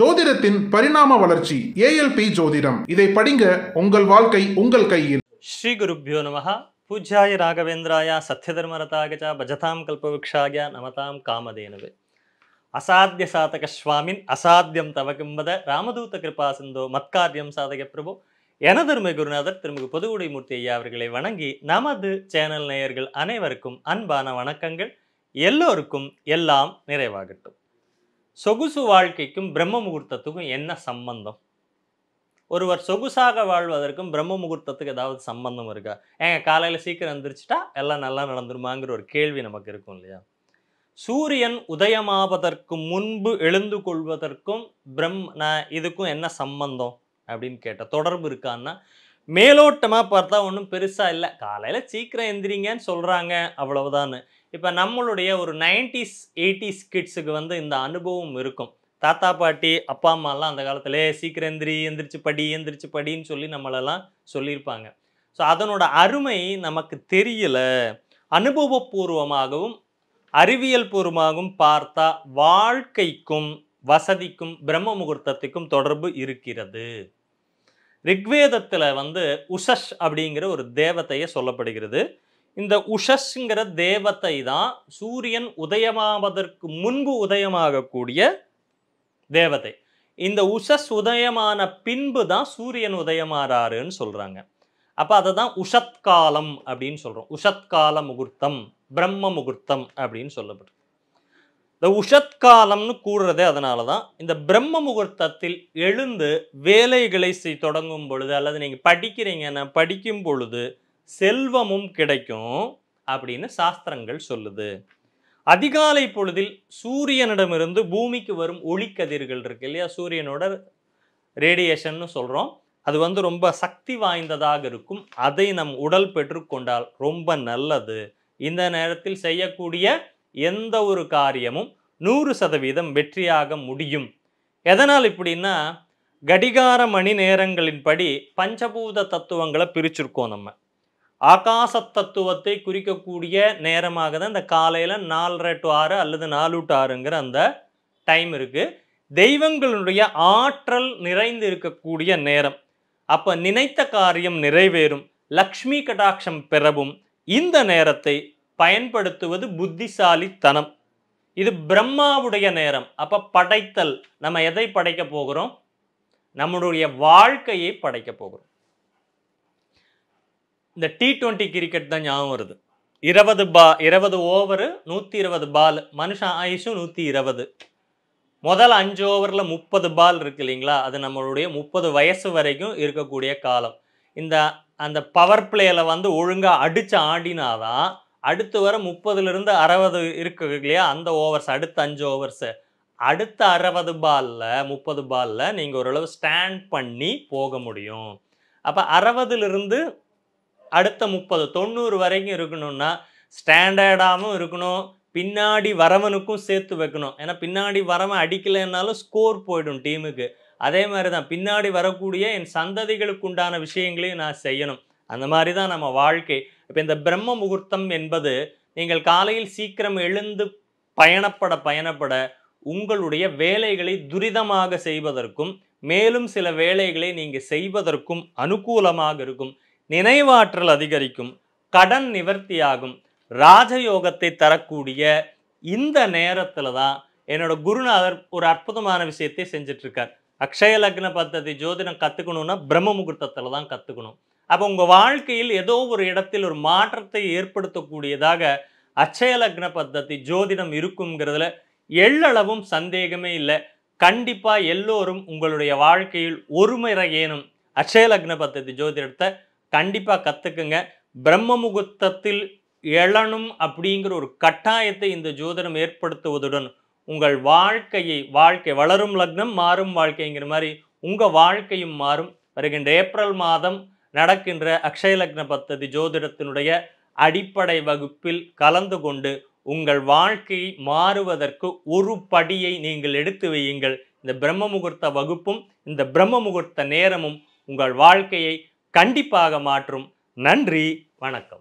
ஜோதிடத்தின் பரிணாம வளர்ச்சி ஏஎல்பி ஜோதிடம் இதை படிங்க உங்கள் வாழ்க்கை உங்கள் கையில் ஸ்ரீ குருப்யோ நமகா பூஜ்யாய ராகவேந்திராய சத்யதர்மரதாகஜ பஜதாம் கல்பவృక్షாய நமதாம் காமதேனவே அசாத்திய சாதக சுவாமின் அசாத்தியம் தவகும்பத ராமதூத்த கிருபா சிந்தோ மத்காரியம் சாதக பிரபு எனதருமை குருநாதர் திருமிகு பொதுவுடைமூர்த்தி ஐயா அவர்களை வணங்கி நமது சேனல் நேயர்கள் அனைவருக்கும் அன்பான வணக்கங்கள் எல்லோருக்கும் எல்லாம் நிறைவாகட்டும் சொகுசு வாழ்க்கைக்கும் பிரம்ம முகூர்த்தத்துக்கும் என்ன சம்பந்தம் ஒருவர் சொகுசாக வாழ்வதற்கும் பிரம்ம முகூர்த்தத்துக்கு ஏதாவது சம்பந்தம் இருக்கா ஏங்க காலையில் சீக்கிரம் எந்திரிச்சிட்டா எல்லாம் நல்லா நடந்துருமாங்கிற ஒரு கேள்வி நமக்கு இருக்கும் இல்லையா சூரியன் உதயமாவதற்கு முன்பு எழுந்து கொள்வதற்கும் பிரம் இதுக்கும் என்ன சம்பந்தம் அப்படின்னு கேட்டால் தொடர்பு இருக்கான்னா மேலோட்டமாக பார்த்தா ஒன்றும் பெருசாக இல்லை காலையில் சீக்கிரம் எந்திரிங்கன்னு சொல்கிறாங்க அவ்வளவுதான் இப்போ நம்மளுடைய ஒரு நைன்டிஸ் எயிட்டிஸ் கிட்ஸுக்கு வந்து இந்த அனுபவம் இருக்கும் தாத்தா பாட்டி அப்பா அம்மாலாம் அந்த காலத்திலே சீக்கிரம் எந்திரி எந்திரிச்சு படி எந்திரிச்சு படின்னு சொல்லி நம்மளெல்லாம் சொல்லியிருப்பாங்க ஸோ அதனோட அருமை நமக்கு தெரியல அனுபவபூர்வமாகவும் அறிவியல் பூர்வமாகவும் பார்த்தா வாழ்க்கைக்கும் வசதிக்கும் பிரம்ம முகூர்த்தத்துக்கும் தொடர்பு இருக்கிறது ரிக்வேதத்தில் வந்து உஷஷ் அப்படிங்கிற ஒரு தேவதையை சொல்லப்படுகிறது இந்த உஷஸ்ங்கிற தேவத்தை தான் சூரியன் உதயமாவதற்கு முன்பு உதயமாகக்கூடிய தேவதை இந்த உஷஸ் உதயமான பின்பு தான் சூரியன் உதயமாறாருன்னு சொல்கிறாங்க அப்போ அதை தான் உஷத்காலம் அப்படின்னு சொல்கிறோம் உஷத்கால முகூர்த்தம் பிரம்ம முகூர்த்தம் அப்படின்னு சொல்லப்படுது இந்த உஷத்காலம்னு கூடுறதே அதனால தான் இந்த பிரம்ம முகூர்த்தத்தில் எழுந்து வேலைகளை தொடங்கும் பொழுது அல்லது நீங்கள் படிக்கிறீங்கன்னா படிக்கும் பொழுது செல்வமும் கிடைக்கும் அப்படின்னு சாஸ்திரங்கள் சொல்லுது அதிகாலை பொழுதில் சூரியனிடமிருந்து பூமிக்கு வரும் ஒளிக்கதிர்கள் இருக்கு இல்லையா சூரியனோட ரேடியேஷன்னு சொல்கிறோம் அது வந்து ரொம்ப சக்தி வாய்ந்ததாக இருக்கும் அதை நம் உடல் பெற்றுக்கொண்டால் ரொம்ப நல்லது இந்த நேரத்தில் செய்யக்கூடிய எந்த ஒரு காரியமும் நூறு சதவீதம் வெற்றியாக முடியும் எதனால் இப்படின்னா கடிகார மணி நேரங்களின்படி பஞ்சபூத தத்துவங்களை பிரிச்சிருக்கோம் நம்ம ஆகாச தத்துவத்தை குறிக்கக்கூடிய நேரமாக தான் இந்த காலையில் நாலரை டு ஆறு அல்லது நாலு டு ஆறுங்கிற அந்த டைம் இருக்குது தெய்வங்களுடைய ஆற்றல் நிறைந்து இருக்கக்கூடிய நேரம் அப்போ நினைத்த காரியம் நிறைவேறும் லக்ஷ்மி கடாட்சம் பெறவும் இந்த நேரத்தை பயன்படுத்துவது புத்திசாலித்தனம் இது பிரம்மாவுடைய நேரம் அப்போ படைத்தல் நம்ம எதை படைக்கப் போகிறோம் நம்மளுடைய வாழ்க்கையை படைக்கப் போகிறோம் இந்த டி டுவெண்ட்டி கிரிக்கெட் தான் ஞாபகம் வருது இருபது பா இருபது ஓவரு நூற்றி இருபது பால் மனுஷன் ஆயுஷும் நூற்றி இருபது முதல் அஞ்சு ஓவரில் முப்பது பால் இருக்கு இல்லைங்களா அது நம்மளுடைய முப்பது வயசு வரைக்கும் இருக்கக்கூடிய காலம் இந்த அந்த பவர் பிளேயில் வந்து ஒழுங்காக அடித்து ஆடினாதான் அடுத்து வர முப்பதுலேருந்து அறுபது இருக்கு இல்லையா அந்த ஓவர்ஸ் அடுத்த அஞ்சு ஓவர்ஸு அடுத்த அறுபது பாலில் முப்பது பாலில் நீங்கள் ஓரளவு ஸ்டாண்ட் பண்ணி போக முடியும் அப்போ அறுபதுலேருந்து அடுத்த முப்பது தொண்ணூறு வரைக்கும் இருக்கணும்னா ஸ்டாண்டர்டாகவும் இருக்கணும் பின்னாடி வரவனுக்கும் சேர்த்து வைக்கணும் ஏன்னா பின்னாடி வரவன் அடிக்கலைன்னாலும் ஸ்கோர் போயிடும் டீமுக்கு அதே மாதிரி தான் பின்னாடி வரக்கூடிய என் சந்ததிகளுக்கு உண்டான விஷயங்களையும் நான் செய்யணும் அந்த மாதிரி தான் நம்ம வாழ்க்கை இப்போ இந்த பிரம்ம முகூர்த்தம் என்பது நீங்கள் காலையில் சீக்கிரம் எழுந்து பயணப்பட பயணப்பட உங்களுடைய வேலைகளை துரிதமாக செய்வதற்கும் மேலும் சில வேலைகளை நீங்கள் செய்வதற்கும் அனுகூலமாக இருக்கும் நினைவாற்றல் அதிகரிக்கும் கடன் நிவர்த்தியாகும் ராஜயோகத்தை தரக்கூடிய இந்த நேரத்தில் தான் என்னோட குருநாதர் ஒரு அற்புதமான விஷயத்தை செஞ்சிட்ருக்கார் அக்ஷய லக்ன பத்ததி ஜோதிடம் கற்றுக்கணுன்னா பிரம்ம முகூர்த்தத்தில் தான் கற்றுக்கணும் அப்போ உங்கள் வாழ்க்கையில் ஏதோ ஒரு இடத்தில் ஒரு மாற்றத்தை ஏற்படுத்தக்கூடியதாக அச்சய லக்ன பத்ததி ஜோதிடம் இருக்குங்கிறதுல எள்ளளவும் சந்தேகமே இல்லை கண்டிப்பாக எல்லோரும் உங்களுடைய வாழ்க்கையில் ஒருமுறை ஏனும் அச்சய லக்ன பத்ததி ஜோதிடத்தை கண்டிப்பாக கற்றுக்குங்க பிரம்ம முகூர்த்தத்தில் எழணும் அப்படிங்கிற ஒரு கட்டாயத்தை இந்த ஜோதிடம் ஏற்படுத்துவதுடன் உங்கள் வாழ்க்கையை வாழ்க்கை வளரும் லக்னம் மாறும் வாழ்க்கைங்கிற மாதிரி உங்கள் வாழ்க்கையும் மாறும் வருகின்ற ஏப்ரல் மாதம் நடக்கின்ற அக்ஷய லக்ன பத்ததி ஜோதிடத்தினுடைய அடிப்படை வகுப்பில் கலந்து கொண்டு உங்கள் வாழ்க்கையை மாறுவதற்கு ஒரு படியை நீங்கள் எடுத்து வையுங்கள் இந்த பிரம்ம முகூர்த்த வகுப்பும் இந்த பிரம்ம முகூர்த்த நேரமும் உங்கள் வாழ்க்கையை கண்டிப்பாக மாற்றும் நன்றி வணக்கம்